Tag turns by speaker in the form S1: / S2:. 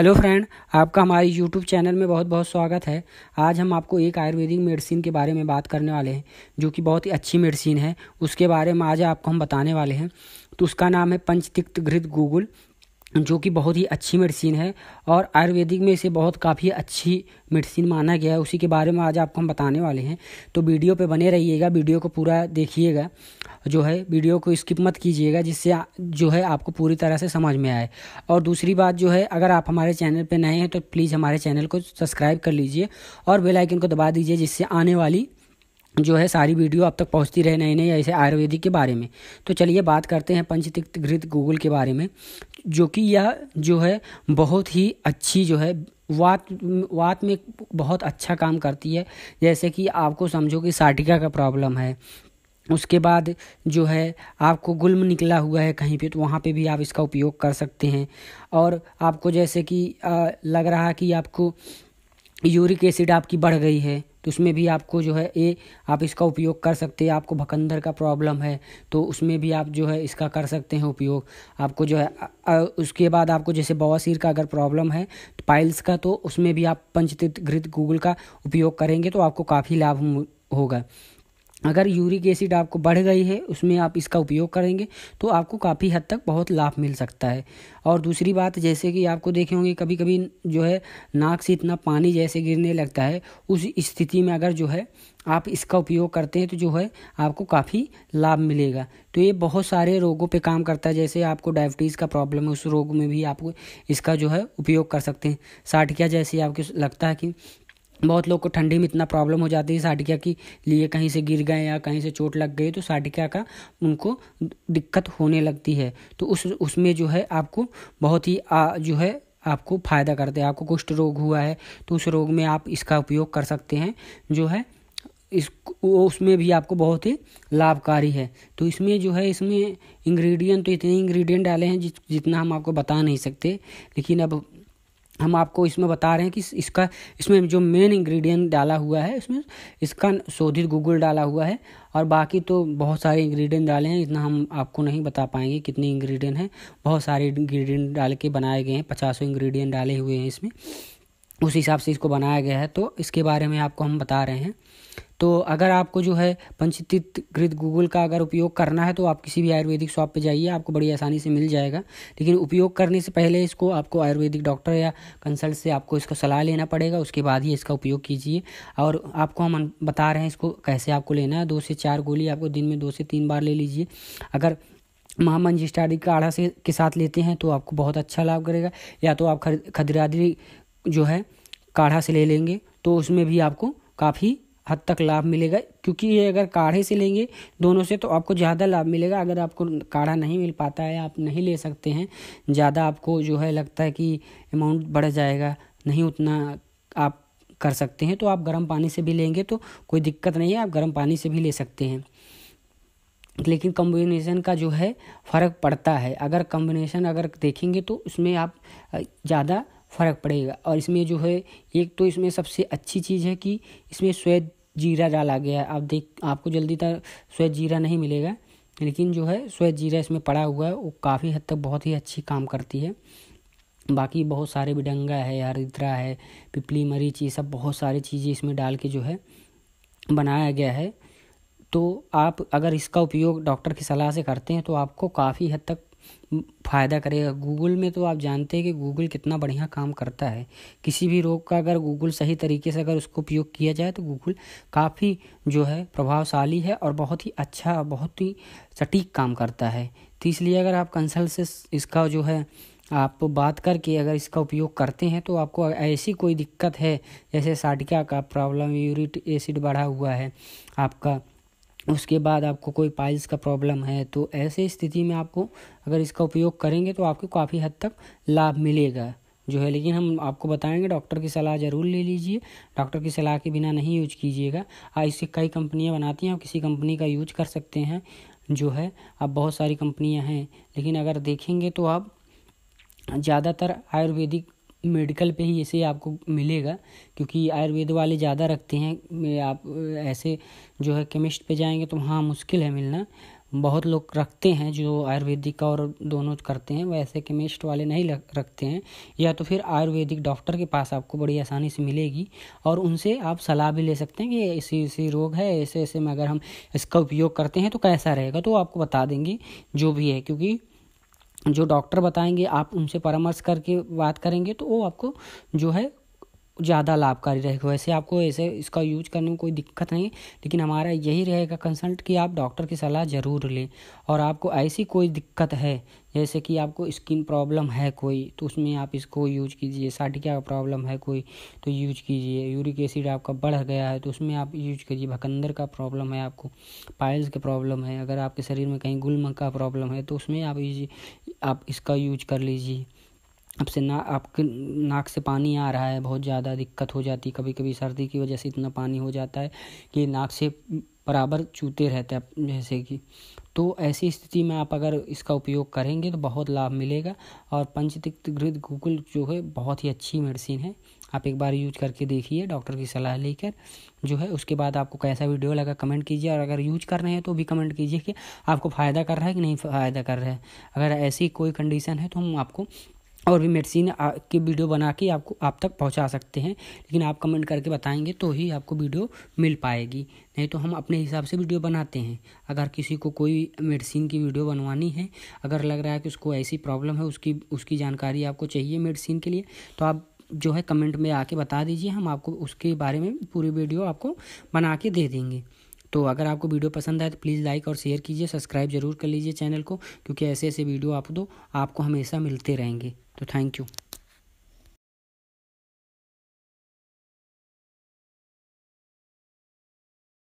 S1: hello friend आपका हमारे YouTube channel में बहुत बहुत स्वागत है आज हम आपको एक आयुर्वेदिक मेडिसिन के बारे में बात करने वाले हैं जो कि बहुत ही अच्छी मेडिसिन है उसके बारे में आज आपको हम बताने वाले हैं तो उसका नाम है पंचतिक्त घृत गूगल जो कि बहुत ही अच्छी मेडिसिन है और आयुर्वेदिक में इसे बहुत काफ़ी अच्छी मेडिसिन माना गया है उसी के बारे में आज आपको हम बताने वाले हैं तो वीडियो पे बने रहिएगा वीडियो को पूरा देखिएगा जो है वीडियो को स्किप मत कीजिएगा जिससे जो है आपको पूरी तरह से समझ में आए और दूसरी बात जो है अगर आप हमारे चैनल पर नए हैं तो प्लीज़ हमारे चैनल को सब्सक्राइब कर लीजिए और बेलाइकन को दबा दीजिए जिससे आने वाली जो है सारी वीडियो आप तक पहुंचती रहे नए नए ऐसे आयुर्वेदिक के बारे में तो चलिए बात करते हैं पंचतिक्त घृत गूगल के बारे में जो कि यह जो है बहुत ही अच्छी जो है वात वात में बहुत अच्छा काम करती है जैसे कि आपको समझो कि साटिका का प्रॉब्लम है उसके बाद जो है आपको गुलम निकला हुआ है कहीं पे तो वहाँ पे भी आप इसका उपयोग कर सकते हैं और आपको जैसे कि लग रहा कि आपको यूरिक एसिड आपकी बढ़ गई है तो उसमें भी आपको जो है ए आप इसका उपयोग कर सकते हैं आपको भकंदर का प्रॉब्लम है तो उसमें भी आप जो है इसका कर सकते हैं उपयोग आपको जो है आ, उसके बाद आपको जैसे बवासीर का अगर प्रॉब्लम है तो पाइल्स का तो उसमें भी आप पंचतीर्थ घृत गूगल का उपयोग करेंगे तो आपको काफ़ी लाभ होगा अगर यूरिक एसिड आपको बढ़ गई है उसमें आप इसका उपयोग करेंगे तो आपको काफ़ी हद तक बहुत लाभ मिल सकता है और दूसरी बात जैसे कि आपको देखे होंगे कभी कभी जो है नाक से इतना पानी जैसे गिरने लगता है उस स्थिति में अगर जो है आप इसका उपयोग करते हैं तो जो है आपको काफ़ी लाभ मिलेगा तो ये बहुत सारे रोगों पे काम करता है जैसे आपको डायबिटीज़ का प्रॉब्लम है उस रोग में भी आपको इसका जो है उपयोग कर सकते हैं साठिया जैसे आपको लगता है कि बहुत लोग को ठंडी में इतना प्रॉब्लम हो जाती है साटिका की लिए कहीं से गिर गए या कहीं से चोट लग गई तो साटिका का उनको दिक्कत होने लगती है तो उस उसमें जो है आपको बहुत ही आ, जो है आपको फ़ायदा करते हैं आपको कुष्ठ रोग हुआ है तो उस रोग में आप इसका उपयोग कर सकते हैं जो है इस उसमें भी आपको बहुत ही लाभकारी है तो इसमें जो है इसमें इंग्रेडिएंट तो इतने इंग्रेडिएंट डाले हैं जित, जितना हम आपको बता नहीं सकते लेकिन अब हम आपको इसमें बता रहे हैं कि इसका इसमें जो मेन इंग्रेडिएंट डाला हुआ है इसमें इसका शोधित गूगल डाला हुआ है और बाकी तो बहुत सारे इंग्रेडिएंट डाले हैं इतना हम आपको नहीं बता पाएंगे कितने इंग्रेडिएंट हैं बहुत सारे इंग्रेडिएंट डाल के बनाए गए हैं पचासों इंग्रेडिएंट डाले हुए हैं इसमें उस हिसाब से इसको बनाया गया है तो इसके बारे में आपको हम बता रहे हैं तो अगर आपको जो है पंचतीर्थ कृत गूगल का अगर उपयोग करना है तो आप किसी भी आयुर्वेदिक शॉप पे जाइए आपको बड़ी आसानी से मिल जाएगा लेकिन उपयोग करने से पहले इसको आपको आयुर्वेदिक डॉक्टर या कंसल्ट से आपको इसका सलाह लेना पड़ेगा उसके बाद ही इसका उपयोग कीजिए और आपको हम बता रहे हैं इसको कैसे आपको लेना है दो से चार गोली आपको दिन में दो से तीन बार ले लीजिए अगर महामंजिस्टारी काढ़ा से के साथ लेते हैं तो आपको बहुत अच्छा लाभ करेगा या तो आप खदरादी जो है काढ़ा से ले लेंगे तो उसमें भी आपको काफ़ी हद तक लाभ मिलेगा क्योंकि ये अगर काढ़े से लेंगे दोनों से तो आपको ज़्यादा लाभ मिलेगा अगर आपको काढ़ा नहीं मिल पाता है आप नहीं ले सकते हैं ज़्यादा आपको जो है लगता है कि अमाउंट बढ़ जाएगा नहीं उतना आप कर सकते हैं तो आप गर्म पानी से भी लेंगे तो कोई दिक्कत नहीं है आप गर्म पानी से भी ले सकते हैं लेकिन कॉम्बिनेशन का जो है फ़र्क पड़ता है अगर कॉम्बिनेशन अगर देखेंगे तो उसमें आप ज़्यादा फ़र्क पड़ेगा और इसमें जो है एक तो इसमें सबसे अच्छी चीज़ है कि इसमें श्वेत जीरा डाला गया है आप देख आपको जल्दी तक श्वेत जीरा नहीं मिलेगा लेकिन जो है श्वेत जीरा इसमें पड़ा हुआ है वो काफ़ी हद तक बहुत ही अच्छी काम करती है बाकी बहुत सारे बिडंगा है हरिद्रा है पिपली मरीच ये सब बहुत सारी चीज़ें इसमें डाल के जो है बनाया गया है तो आप अगर इसका उपयोग डॉक्टर की सलाह से करते हैं तो आपको काफ़ी हद तक फ़ायदा करेगा गूगल में तो आप जानते हैं कि गूगल कितना बढ़िया काम करता है किसी भी रोग का अगर गूगल सही तरीके से अगर उसको उपयोग किया जाए तो गूगल काफ़ी जो है प्रभावशाली है और बहुत ही अच्छा बहुत ही सटीक काम करता है तो इसलिए अगर आप कंसल्ट से इसका जो है आप बात करके अगर इसका उपयोग करते हैं तो आपको ऐसी कोई दिक्कत है जैसे साटिका का प्रॉब्लम यूरिक एसिड बढ़ा हुआ है आपका उसके बाद आपको कोई पाइल्स का प्रॉब्लम है तो ऐसे स्थिति में आपको अगर इसका उपयोग करेंगे तो आपको काफ़ी हद तक लाभ मिलेगा जो है लेकिन हम आपको बताएंगे डॉक्टर की सलाह ज़रूर ले लीजिए डॉक्टर की सलाह के बिना नहीं यूज कीजिएगा इससे कई कंपनियां बनाती हैं और किसी कंपनी का यूज कर सकते हैं जो है अब बहुत सारी कंपनियां हैं लेकिन अगर देखेंगे तो आप ज़्यादातर आयुर्वेदिक मेडिकल पे ही ऐसे आपको मिलेगा क्योंकि आयुर्वेद वाले ज़्यादा रखते हैं आप ऐसे जो है केमिस्ट पे जाएंगे तो वहाँ मुश्किल है मिलना बहुत लोग रखते हैं जो आयुर्वेदिक और दोनों करते हैं वैसे केमिस्ट वाले नहीं रखते हैं या तो फिर आयुर्वेदिक डॉक्टर के पास आपको बड़ी आसानी से मिलेगी और उनसे आप सलाह भी ले सकते हैं कि ऐसे ऐसी रोग है ऐसे ऐसे में अगर हम इसका उपयोग करते हैं तो कैसा रहेगा तो आपको बता देंगे जो भी है क्योंकि जो डॉक्टर बताएंगे आप उनसे परामर्श करके बात करेंगे तो वो आपको जो है ज़्यादा लाभकारी रहेगा वैसे आपको ऐसे इसका यूज करने में कोई दिक्कत नहीं लेकिन हमारा यही रहेगा कंसल्ट कि आप डॉक्टर की सलाह ज़रूर लें और आपको ऐसी कोई दिक्कत है जैसे कि आपको स्किन प्रॉब्लम है कोई तो उसमें आप इसको यूज कीजिए साठिका का प्रॉब्लम है कोई तो यूज कीजिए यूरिक एसिड आपका बढ़ गया है तो उसमें आप यूज कीजिए भकंदर का प्रॉब्लम है आपको पाइल्स का प्रॉब्लम है अगर आपके शरीर में कहीं गुलम का प्रॉब्लम है तो उसमें आप आप इसका यूज कर लीजिए आपसे ना आपके नाक से पानी आ रहा है बहुत ज़्यादा दिक्कत हो जाती है कभी कभी सर्दी की वजह से इतना पानी हो जाता है कि नाक से बराबर चूते रहते हैं जैसे कि तो ऐसी स्थिति में आप अगर इसका उपयोग करेंगे तो बहुत लाभ मिलेगा और पंचतिक्त गृह गूगल जो है बहुत ही अच्छी मेडिसिन है आप एक बार यूज करके देखिए डॉक्टर की सलाह लेकर जो है उसके बाद आपको कैसा वीडियो लगा कमेंट कीजिए और अगर यूज कर रहे हैं तो भी कमेंट कीजिए कि आपको फ़ायदा कर रहा है कि नहीं फ़ायदा कर रहा है अगर ऐसी कोई कंडीशन है तो हम आपको और भी मेडिसिन की वीडियो बना के आपको आप तक पहुंचा सकते हैं लेकिन आप कमेंट करके बताएंगे तो ही आपको वीडियो मिल पाएगी नहीं तो हम अपने हिसाब से वीडियो बनाते हैं अगर किसी को कोई मेडिसिन की वीडियो बनवानी है अगर लग रहा है कि उसको ऐसी प्रॉब्लम है उसकी उसकी जानकारी आपको चाहिए मेडिसिन के लिए तो आप जो है कमेंट में आके बता दीजिए हम आपको उसके बारे में पूरी वीडियो आपको बना के दे देंगे तो अगर आपको वीडियो पसंद आए तो प्लीज़ लाइक और शेयर कीजिए सब्सक्राइब जरूर कर लीजिए चैनल को क्योंकि ऐसे ऐसे वीडियो आप दो आपको हमेशा मिलते रहेंगे तो थैंक यू